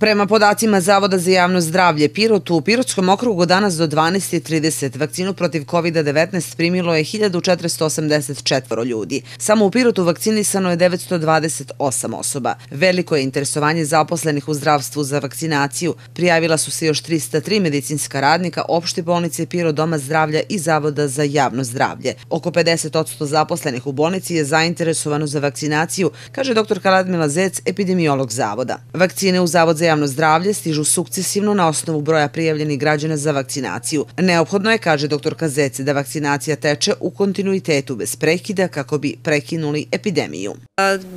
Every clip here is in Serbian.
Prema podacima Zavoda za javno zdravlje Pirotu, u Pirotskom okrugu danas do 12.30 vakcinu protiv COVID-19 primilo je 1484 ljudi. Samo u Pirotu vakcinisano je 928 osoba. Veliko je interesovanje zaposlenih u zdravstvu za vakcinaciju. Prijavila su se još 303 medicinska radnika opšte bolnice Piro Doma zdravlja i Zavoda za javno zdravlje. Oko 50% zaposlenih u bolnici je zainteresovano za vakcinaciju, kaže dr. Kaladmila Zec, epidemiolog Zavoda. Vakcine u Zavod za javno zdravlje stižu sukcesivno na osnovu broja prijavljenih građana za vakcinaciju. Neophodno je, kaže dr. Kazece, da vakcinacija teče u kontinuitetu bez prekida kako bi prekinuli epidemiju.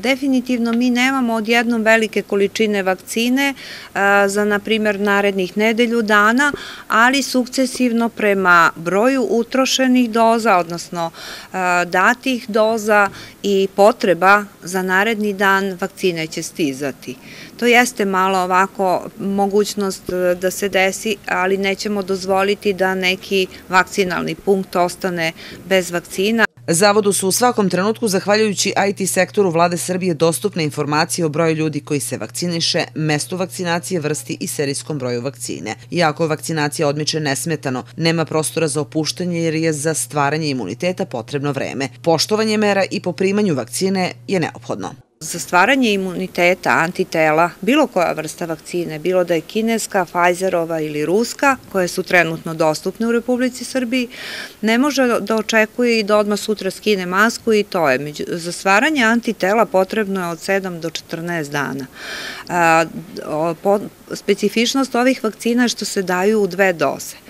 Definitivno mi nemamo odjednom velike količine vakcine za, na primjer, narednih nedelju dana, ali sukcesivno prema broju utrošenih doza, odnosno datih doza i potreba za naredni dan vakcine će stizati. To jeste malo ovako ako mogućnost e, da se desi, ali nećemo dozvoliti da neki vakcinalni punkt ostane bez vakcina. Zavodu su u svakom trenutku, zahvaljujući IT sektoru vlade Srbije, dostupne informacije o broju ljudi koji se vakciniše, mestu vakcinacije, vrsti i serijskom broju vakcine. Iako vakcinacija odmiče nesmetano, nema prostora za opuštanje jer je za stvaranje imuniteta potrebno vreme. Poštovanje mera i poprimanju vakcine je neophodno. Za stvaranje imuniteta antitela, bilo koja vrsta vakcine, bilo da je kineska, Pfizerova ili ruska, koje su trenutno dostupne u Republici Srbiji, ne može da očekuje i da odmah sutra skine masku i to je. Za stvaranje antitela potrebno je od 7 do 14 dana. Specifičnost ovih vakcina je što se daju u dve doze.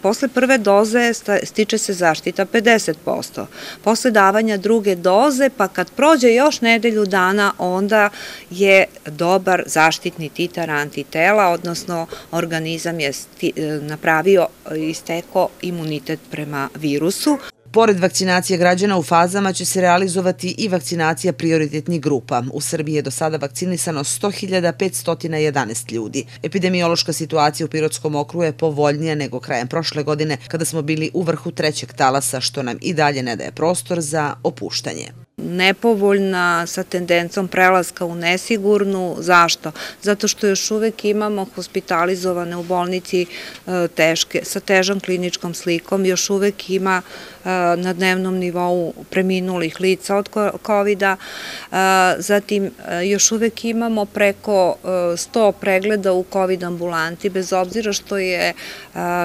Posle prve doze stiče se zaštita 50%. Posle davanja druge doze, pa kad prođe još nedelju dana, onda je dobar zaštitni titar antitela, odnosno organizam je e, napravio i steko imunitet prema virusu. Pored vakcinacije građana u fazama će se realizovati i vakcinacija prioritetnih grupa. U Srbiji je do sada vakcinisano 100.511 ljudi. Epidemiološka situacija u Pirotskom okru je povoljnija nego krajem prošle godine kada smo bili u vrhu trećeg talasa, što nam i dalje ne daje prostor za opuštanje nepovoljna sa tendencom prelaska u nesigurnu. Zašto? Zato što još uvek imamo hospitalizovane u bolnici e, teške, sa težom kliničkom slikom, još uvek ima e, na dnevnom nivou preminulih lica od covid -a. E, zatim, još uvek imamo preko 100 pregleda u COVID ambulanti, bez obzira što je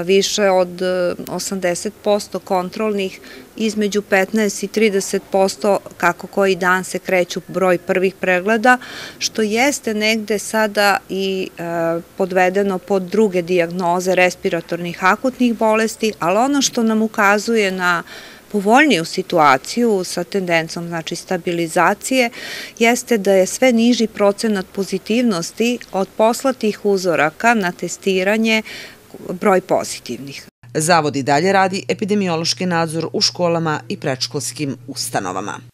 više od 80% kontrolnih između 15 i 30% kako svako koji dan se kreću broj prvih pregleda, što jeste negde sada i e, podvedeno pod druge diagnoze respiratornih akutnih bolesti, ali ono što nam ukazuje na povoljniju situaciju sa tendencom znači stabilizacije jeste da je sve niži procenat pozitivnosti od poslatih uzoraka na testiranje broj pozitivnih. Zavod i dalje radi epidemiološki nadzor u školama i predškolskim ustanovama.